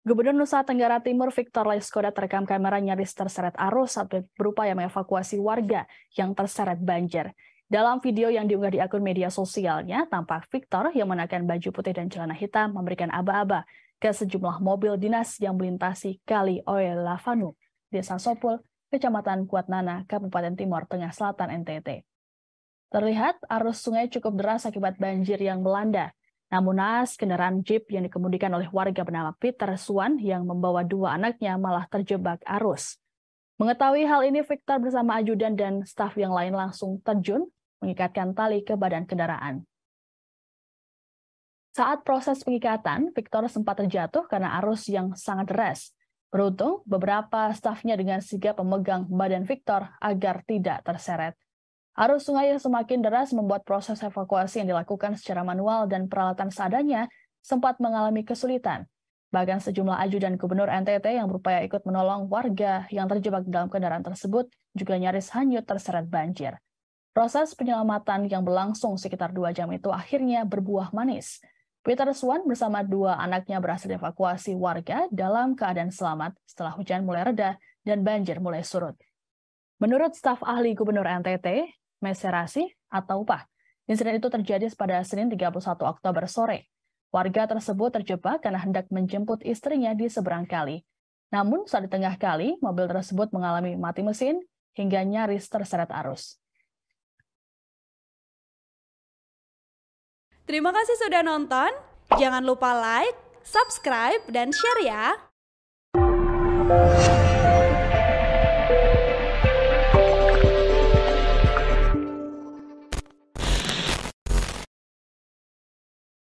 Gubernur Nusa Tenggara Timur Victor Laiskoda terekam kamera nyaris terseret arus saat berupaya mengevakuasi warga yang terseret banjir. Dalam video yang diunggah di akun media sosialnya, tampak Victor yang mengenakan baju putih dan celana hitam memberikan aba-aba ke sejumlah mobil dinas yang melintasi Kali Oil Lavanu, Desa Sopul, Kecamatan Kuatnana, Kabupaten Timur Tengah Selatan, NTT. Terlihat arus sungai cukup deras akibat banjir yang melanda. Namun naas, kendaraan jeep yang dikemudikan oleh warga bernama Peter Swan yang membawa dua anaknya malah terjebak arus. Mengetahui hal ini, Victor bersama ajudan dan staf yang lain langsung terjun mengikatkan tali ke badan kendaraan. Saat proses pengikatan, Victor sempat terjatuh karena arus yang sangat deras. Beruntung, beberapa stafnya dengan sigap memegang badan Victor agar tidak terseret. Arus sungai yang semakin deras membuat proses evakuasi yang dilakukan secara manual dan peralatan seadanya sempat mengalami kesulitan. Bahkan sejumlah ajudan gubernur NTT yang berupaya ikut menolong warga yang terjebak dalam kendaraan tersebut juga nyaris hanyut terseret banjir. Proses penyelamatan yang berlangsung sekitar dua jam itu akhirnya berbuah manis. Peter Swan bersama dua anaknya berhasil evakuasi warga dalam keadaan selamat setelah hujan mulai reda dan banjir mulai surut. Menurut staf ahli Gubernur NTT, Meserasi atau upah, insiden itu terjadi pada Senin 31 Oktober sore. Warga tersebut terjebak karena hendak menjemput istrinya di seberang kali. Namun saat di tengah kali, mobil tersebut mengalami mati mesin hingga nyaris terseret arus. Terima kasih sudah nonton. Jangan lupa like, subscribe, dan share ya.